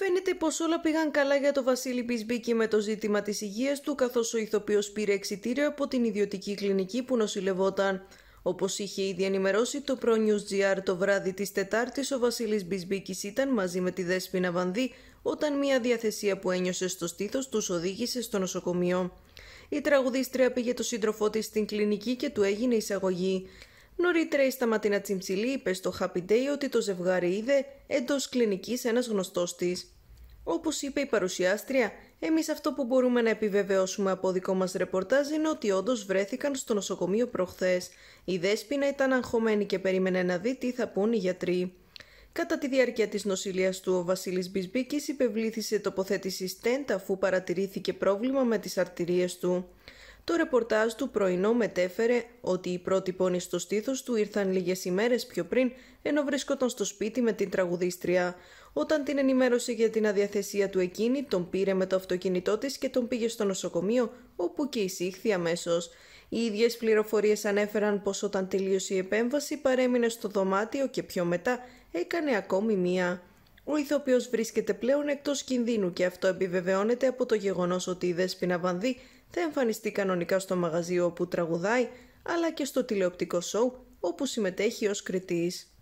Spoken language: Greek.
Φαίνεται πως όλα πήγαν καλά για το Βασίλη Μπισμπίκη με το ζήτημα της υγείας του, καθώς ο ηθοποιός πήρε εξητήριο από την ιδιωτική κλινική που νοσηλευόταν. Όπως είχε ήδη ενημερώσει το Pro News GR το βράδυ της Τετάρτης, ο Βασίλης Μπισμπίκης ήταν μαζί με τη Δέσπινα Βανδύ όταν μια διαθεσία που ένιωσε στο στήθος τους οδήγησε στο νοσοκομείο. Η τραγουδίστρια πήγε το σύντροφό της στην κλινική και του έγινε εισαγωγή. Νωρίτερα η σταματίνα Τσιμψιλή είπε στο Happy Day ότι το ζευγάρι είδε εντός κλινικής ένας γνωστός της. Όπως είπε η παρουσιάστρια, εμείς αυτό που μπορούμε να επιβεβαιώσουμε από δικό μας ρεπορτάζ είναι ότι όντως βρέθηκαν στο νοσοκομείο προχθές. Η δέσποινα ήταν αγχωμένη και περίμενε να δει τι θα πούν οι γιατροί. Κατά τη διάρκεια της νοσηλείας του, ο Βασίλης Μπισμπίκης υπευλήθησε τοποθέτηση στέντα αφού παρατηρήθηκε πρόβλημα με τις αρτηρίες του. Το ρεπορτάζ του πρωινό μετέφερε ότι οι πρώτοι πόνοι στο στήθος του ήρθαν λίγες ημέρες πιο πριν ενώ βρίσκονταν στο σπίτι με την τραγουδίστρια. Όταν την ενημέρωσε για την αδιαθεσία του εκείνη, τον πήρε με το αυτοκίνητό της και τον πήγε στο νοσοκομείο, όπου και εισήχθη αμέσως. Οι ίδιες πληροφορίες ανέφεραν πως όταν τελείωσε η επέμβαση παρέμεινε στο δωμάτιο και πιο μετά έκανε ακόμη μία. Ο ηθοποιός βρίσκεται πλέον εκτός κινδύνου και αυτό επιβεβαιώνεται από το γεγονός ότι η Δέσποινα Βανδύ θα εμφανιστεί κανονικά στο μαγαζί όπου τραγουδάει, αλλά και στο τηλεοπτικό σοου όπου συμμετέχει ως κριτής.